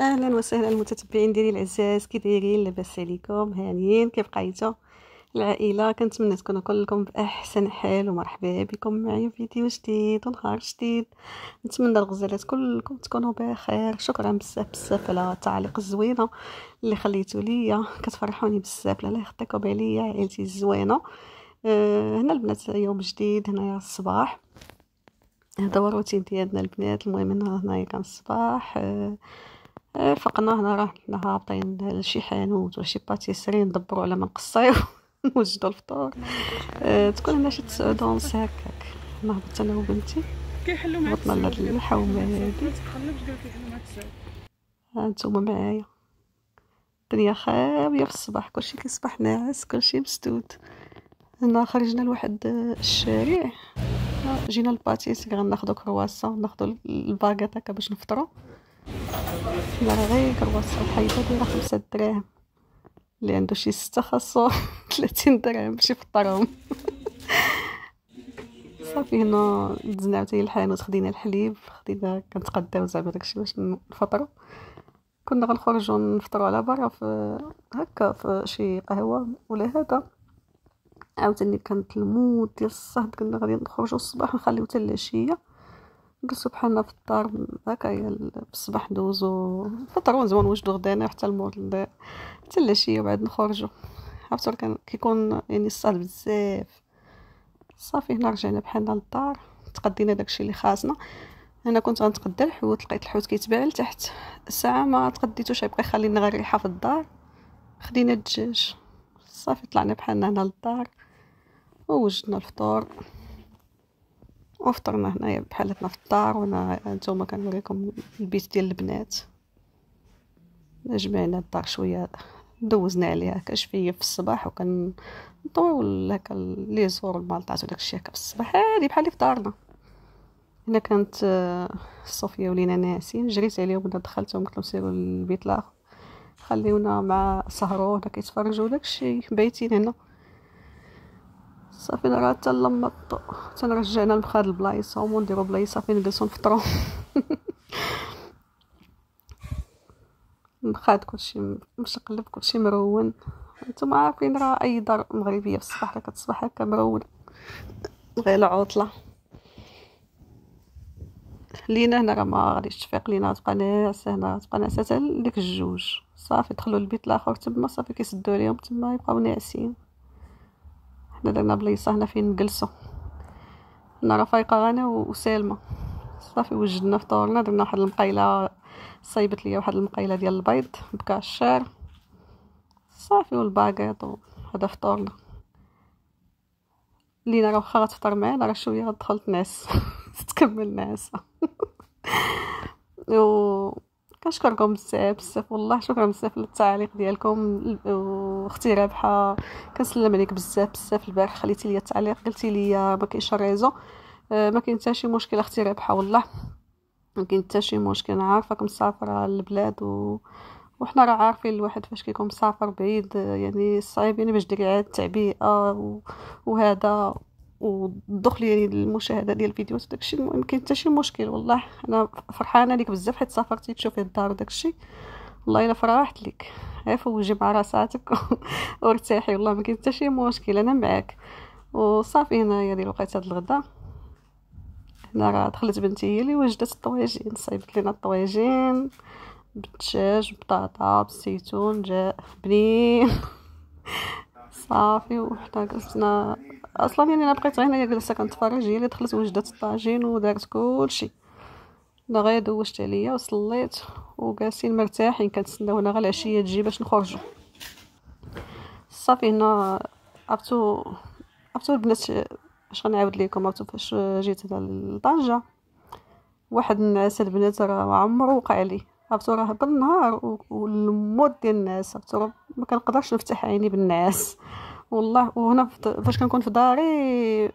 اهلا وسهلا المتتبعين ديالي العزاز كي دايرين لاباس عليكم هانيين كيف بقيتو العائله كنتمنى تكونوا كلكم باحسن حال ومرحبا بكم معايا في فيديو جديد ونهار جديد نتمنى الغزالات كلكم تكونوا بخير شكرا بزاف بزاف على التعليق الزوينه اللي خليتو ليا كتفرحوني بزاف الله يخطيكم عليا عائلتي الزوينه أه هنا البنات يوم جديد يا الصباح هذا هو الروتين ديالنا البنات المهم هنا هنايا كان الصباح أه آه، فقنا هنا راه هابطين لشي حانوت ولا شي باتيسري ندبروا على ما نقصيو نوجدوا الفطور آه، تكون هنا شي دونس هكاك نهبط انا وبنتي كيحلوا معايا بطلنا لهاد الحومه هادي هانتوما آه، معايا الدنيا خاويه في الصباح كلشي كيصبح ناعس كلشي مسدود هنا خرجنا لواحد الشارع جينا الباتيسري غناخذوا كرواسون ناخدو الباكات هكا باش نفطروا غير كرواصون الحيطه دايرة خمسة دراهم اللي عنده شي ستة خاصو تلاتين درهم باش يفطرهم صافي هنا دزنا عاوتاني الحانوت خدينا الحليب خدينا كنتقداو زعما داكشي باش نفطرو كنا غنخرجو نفطرو على برا في هكا في شي قهوه ولا هذا عاوتاني كانت المود ديال الصهد كنا غادي نخرجو الصباح ونخليو حتى العشيه نجلسو بحالنا في الدار هكا يا الصباح ندوزو فترة زمان نوجدو غدانا حتى المور حتى العشية وبعد نخرجو عرفتو كان كيكون يعني الصال بزاف صافي هنا رجعنا بحالنا للدار تقدينا داكشي اللي خاصنا انا كنت غنتقدى الحوت لقيت الحوت كيتباع لتحت الساعه ما تقديتوش يبقى يخلي غير ريحه في الدار خدينا الدجاج صافي طلعنا بحالنا هنا للدار ووجدنا الفطور وفطرنا هنايا بحالتنا في الدار وانا نتوما كنوريكم البيت ديال البنات جمعنا الدار شويه دوزنا عليها كشفيه في الصباح وكنطويو هكا لي زور المالطات وداك الشيء هكا في الصباح هذه بحال في دارنا هنا كانت آه، صوفيا ولينا ناسين جريت عليهم بدا دخلتهم قلت لهم سيروا للبيت الاخر خليونا مع سهرو هنا كيتفرجوا داكشي بايتين هنا صافي راه حتى لما تنرجعنا لبخاد هما ونديرو بلايص صافي نجلسو نفطرو مخاد كلشي مشقلب كلشي مرون نتوما عارفين راه اي دار مغربيه في الصباح راه كتصبح هكا مرون غير العطله لينا هنا راه ما غاديش تفيق لينا تبقى ناعسه هنا تبقى ناعسه حتى لديك الجوج صافي دخلوا البيت الاخر تما صافي كيسدو عليهم تما يبقاو ناعسين حنا درنا بلايصه هنا فين نجلسو هنا رفيقه انا سالمة صافي وجدنا فطورنا درنا واحد المقيله صايبت ليا واحد المقيله ديال البيض بكاع الشعر صافي والباكيط وهذا فطورنا لينا راه واخا غتفطر معانا راه شويه غدخل تنعس تكمل نعاسه و كنشكركم بزاف بزاف والله شكرا بزاف للتعليق ديالكم واختي رابحه كنسلم عليك بزاف بزاف البارح خليتي لي التعليق قلتي لي ما كاينش ريزو آه، ما كاين حتى شي مشكل اختي رابحه والله ما كاين حتى شي مشكل عارفك مسافره للبلاد و وحنا راه عارفين الواحد فاش كيكون مسافر بعيد آه، يعني صعيب يعني باش ديري عاد التعبئه وهذا يعني المشاهده ديال الفيديوهات وداكشي المهم كاين حتى شي مشكل والله انا فرحانه ليك بزاف حيت سافرتي تشوفي الدار وداكشي والله الا فرحت ليك غير فوجي مع راساتك وارتاحي والله ما كاين حتى شي مشكل انا معاك وصافي هنايا ديال وقيت هاد الغدا هنا راه دخلت بنتي هي اللي وجدت الطواجين صايبت لينا الطواجين بالدجاج بطاطا بالزيتون جا بنين صافي وحتى جلسنا اصلا يعني انا بقيت هنايا جلسه كنتفرج هي اللي دخلت وجدت الطاجين ودارت كلشي انا غير دوشت عليا وصليت وجالسين مرتاحين كنتسناو هنا غير العشيه تجي باش نخرجوا صافي هنا عرفتو عرفتو البنات اش غنعاود لكم عرفتو فاش جيت هنا لطنجه واحد النعاس البنات راه عمرو وقع لي عرفتو راه بالنهار والموت ديال الناس عرفتو ما كنقدرش نفتح عيني بالناس والله وهنا فاش كنكون في داري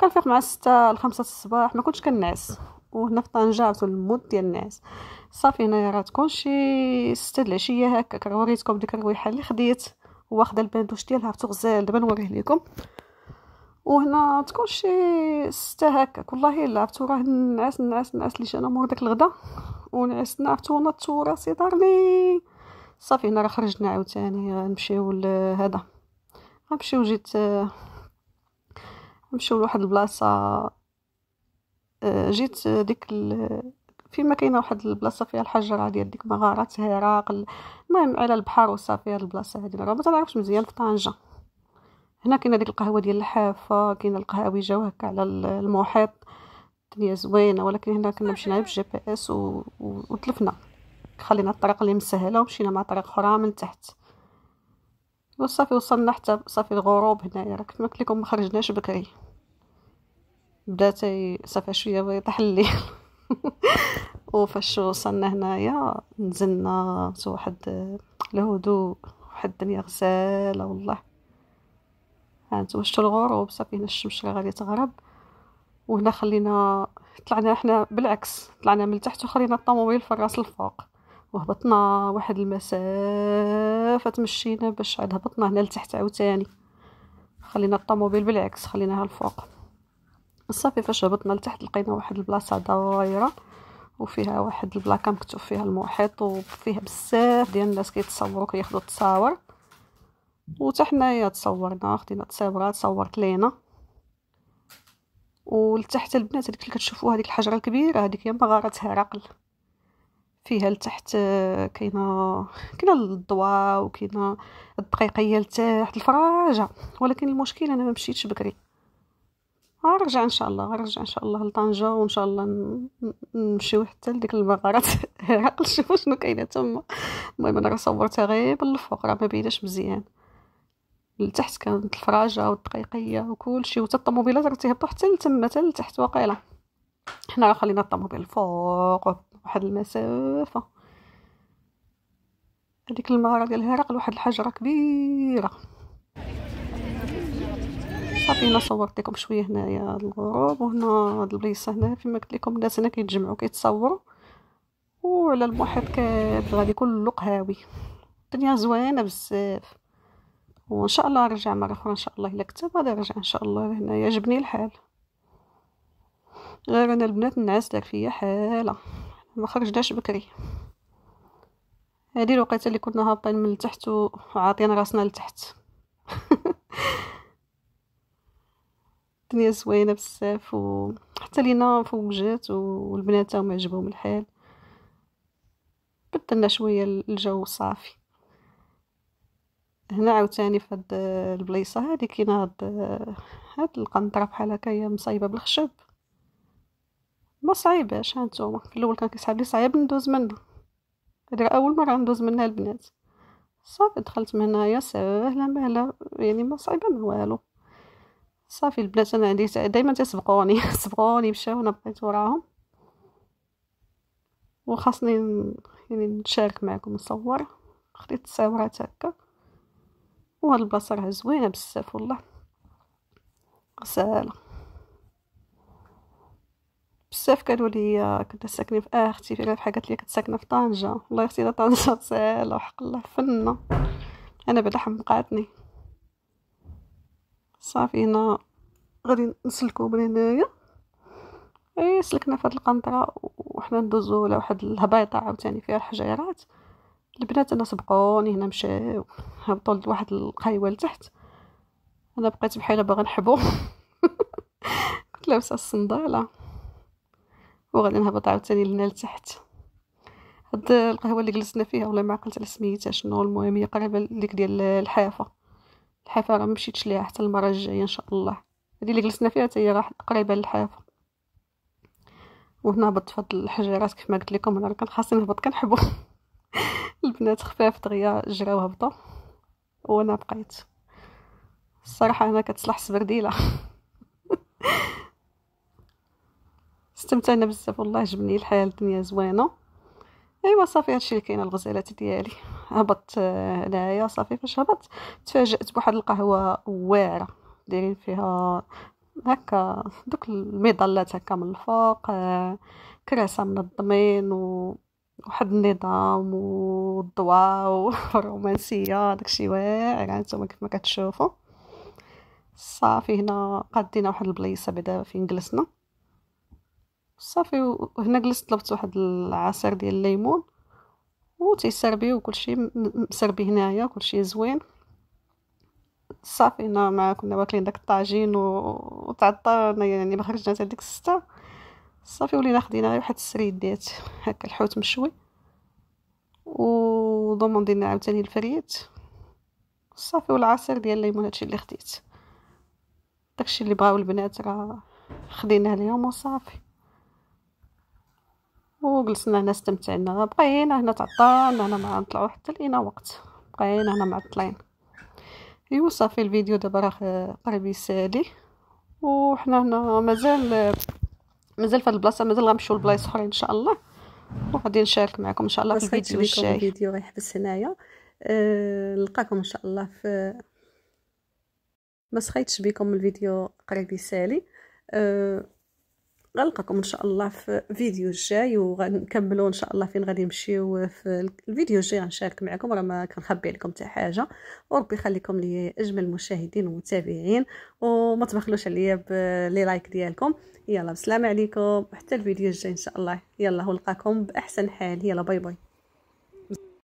كنفيق مع الستة لخمسة الصباح ما كنتش كنعس وهنا في طنجة عرفتو الموت ديال الناس صافي هنايا راه تكون شي ستة د العشية هكاك وريتكم ديك الرويحة اللي خديت واخدة البندوش ديالها عرفتو غزال دابا نوريه ليكم وهنا تكون شي ستة هكاك والله الا عرفتو راه نعس نعس نعس ليش انا مور داك الغدا ونعسنا عرفتونا التراثي دار دارلي صافي هنا راه خرجنا عاوتاني غنمشيو لهذا غنمشيو جيت نمشيو لواحد البلاصه جيت ديك فيما كاينه واحد البلاصه فيها الحجره ديال ديك مغارات هراقل المهم على البحر وصافي هاد البلاصه هادي راه ما تعرفش مزيان في طنجه هنا كاينه ديك القهوه ديال الحافه كاينه القهاوي جاو هكا على المحيط الدنيا زوينه ولكن هنا كنا مشينا غير بالجي بي اس و... وتلفنا خلينا الطريق اللي مسهله ومشينا مع طريق اخرى من تحت وصافي وصلنا حتى صافي الغروب هنايا راه كنت قلت لكم ما خرجناش بكري بدا صافي شويه يطيح الليل وفاش وصلنا هنايا نزلنا في واحد الهدوء واحد الدنيا غزاله والله هانتو شتو الغروب صافي هنا الشمس راه غادي تغرب وهنا خلينا طلعنا احنا بالعكس طلعنا من تحت وخلينا الطوموبيل في الراس الفوق وهبطنا واحد المسافة تمشينا باش عاد هبطنا هنا لتحت عاوتاني خلينا الطوموبيل بالعكس خليناها الفوق صافي فاش هبطنا لتحت لقينا واحد البلاصة دايرة وفيها واحد البلاكة مكتوب فيها المحيط وفيها بزاف ديال الناس كيتصوروا كياخذوا التصاور وتا حنايا تصورنا خدينا تصاورات صورت لينا ولتحت البنات هذيك اللي كتشوفوا هذيك الحجره الكبيره هذيك هي مغاره هرقل فيها لتحت آه، كاينه كاينه الضوا وكاينه الدقيقيه لتحت الفراجه ولكن المشكل انا ما مشيتش بكري غنرجع ان شاء الله غنرجع ان شاء الله لطنجه وان شاء الله نمشيو حتى لديك المغارات هرقل شوفوا شنو كاينه تما المهم انا صورتها غير بالفوق راه ما بيناش مزيان لتحت كانت الفراجه والدقيقيه وكلشي وتا الطوموبيلات راه تيهبطو حتى لتما حتى لتحت واقيلا حنا راه خلينا الطوموبيل فوق واحد المسافه هذيك المهاره ديال هرقل واحد الحجره كبيره صافي هنا صورت لكم شويه هنايا الغروب وهنا هاد البلايصه هنا فيما قلت لكم الناس هنا كيتجمعو كيتصورو وعلى المحيط كاد غادي كله قهاوي الدنيا زوينه بزاف وان شاء الله نرجع مره اخرى ان شاء الله الا كتب غادي نرجع ان شاء الله لهنا يعجبني الحال غير انا البنات النعاس دار فيا حاله ما خرجناش بكري هذه الوقيته اللي كنا هابطين من التحت وعاطين راسنا لتحت الدنيا زوينه بزاف وحتى لينا فوق جات والبنات هما عجبهم الحال بدلنا شويه الجو صافي هنا عاوتاني في هاد البلايصه هادي كاينه هاد هاد القنطره بحال هكا هي مصايبه بالخشب ما صعيباش هانتوما في الاول كان كيصحاب لي صعيب ندوز منها هادي اول مره ندوز منها البنات صافي دخلت من هنايا سهله مهلا يعني ما صعيبه ما والو صافي البنات انا عندي دائما تسبقوني سبقوني مشاو انا بقيت وراهم وخاصني يعني نشارك معكم نصور خديت الصورات هكا وهاد البصل راه زوينه بزاف والله غساله بزاف قالوا لي كنت ساكنه في اختي في الحاجات لي كنت ساكنه في طنجه الله يختي طنجه سهله وحق الله فنه انا بعدا حمقاتني صافي هنا غادي نسلكو من هنايا اي سلكنا في هاد القنطره وحنا ندوزو لواحد الهبيطه عاوتاني فيها الحجيرات البنات انا سبقوني هنا مشاو هبطوا لواحد القايوه لتحت انا بقيت بحال باغا نحبو كنت لابسه الصنداله وغادي نهبط عاوتاني لهنا لتحت هاد القهوه اللي جلسنا فيها والله ما عقلت على سميتها شنو المهم هي قريبه ليك ديال الحافه الحافه راه مشيتش ليها حتى المره الجايه ان شاء الله هادي اللي جلسنا فيها حتى هي راه قريبه للحافه وهنا هبطت فهاد الحجيرات كيف ما قلت لكم انا كان خاصني نهبط كنحبو البنات خفاف دغيا جراو هبطوا وانا بقيت الصراحه انا كتصلح سبرديله استمتعنا بزاف والله عجبني الحال الدنيا زوينه ايوا صافي هادشي اللي كاين الغزالات ديالي هبطت آه، هنايا صافي فاش هبطت تفاجات بواحد القهوه واعره دايرين فيها هكا دوك المظلات هكا من الفوق آه، كراسه منظمين و واحد النظام والضوا والرومانسيه داكشي واعر هانتوما يعني كيف ما كتشوفوا صافي هنا قادينا واحد البلايصه بعدا فين جلسنا صافي وهنا جلست طلبت واحد العصير ديال الليمون وتيسربي وكلشي مسربي هنايا كلشي زوين صافي هنا مع كنا واكلين داك الطاجين وتعطرنا يعني ما خرجنا حتى ديك السته صافي ولينا خدينا غير واحد السريدات هكا الحوت مشوي وضمن لنا عاوتاني الفريت صافي والعصير ديال الليمون هادشي اللي خديت داكشي اللي بغاو البنات راه خديناه ليهم وصافي وجلسنا هنا استمتعنا بقينا هنا تعطلنا هنا ما نطلعوا حتى لقينا وقت بقينا هنا معطلين ايوا صافي الفيديو دابا راه قريب يسالي وحنا هنا مازال مازال في هاد البلاصه مازال غنمشيو لبلايص اخرى ان شاء الله وغادي نشارك معكم ان شاء الله في الفيديو الجاي الفيديو غيحبس هنايا أه، نلقاكم أه ان شاء الله في ما سخيتش بكم الفيديو قريب يسالي أه غنلقاكم ان شاء الله في فيديو الجاي وغنكملوا ان شاء الله فين غادي نمشيو في الفيديو الجاي غنشارك معكم راه ما كنخبي عليكم حتى حاجه وربي يخليكم لي اجمل المشاهدين والمتابعين وما تبخلوش عليا باللي لايك ديالكم يلا بسلام عليكم حتى الفيديو الجاي ان شاء الله يلا ولقاكم باحسن حال يلا باي باي